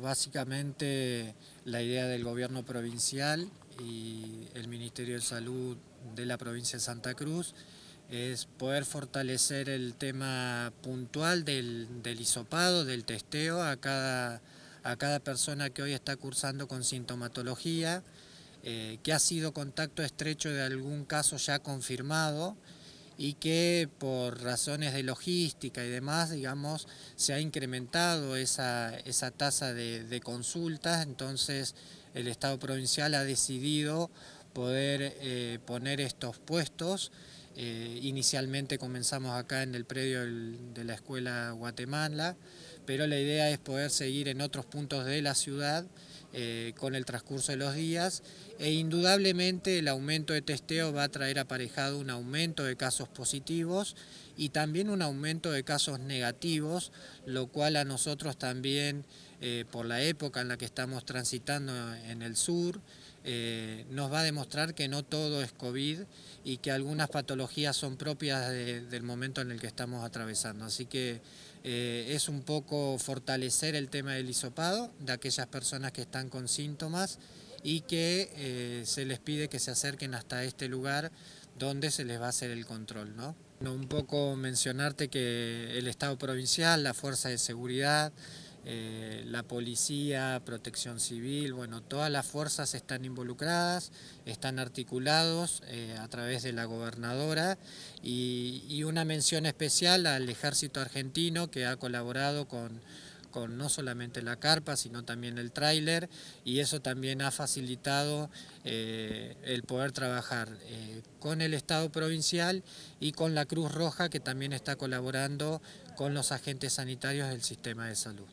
Básicamente la idea del gobierno provincial y el Ministerio de Salud de la provincia de Santa Cruz es poder fortalecer el tema puntual del, del hisopado, del testeo a cada, persona que hoy está cursando con sintomatología, eh, que ha sido contacto estrecho de algún caso ya confirmado y que por razones de logística y demás, digamos, se ha incrementado esa, tasa de, consultas, entonces el Estado provincial ha decidido poder eh, poner estos puestos. Eh, inicialmente comenzamos acá en el predio de la escuela Guatemala, pero la idea es poder seguir en otros puntos de la ciudad eh, con el transcurso de los días e indudablemente el aumento de testeo va a traer aparejado un aumento de casos positivos y también un aumento de casos negativos, lo cual a nosotros también, eh, por la época en la que estamos transitando en el sur, eh, nos va a demostrar que no todo es COVID y que algunas patologías son propias del momento en el que estamos atravesando. Así que eh, es un poco fortalecer el tema del hisopado de aquellas personas que están con síntomas y que eh, se les pide que se acerquen hasta este lugar donde se les va a hacer el control. ¿no? un poco mencionarte que el Estado provincial, la Fuerza de Seguridad, eh, la policía, protección civil, bueno, todas las fuerzas están involucradas, están articulados eh, a través de la gobernadora y, una mención especial al ejército argentino que ha colaborado con, no solamente la carpa, sino también el tráiler, y eso también ha facilitado eh, el poder trabajar con el Estado provincial y con la Cruz Roja, que también está colaborando con los agentes sanitarios del sistema de salud.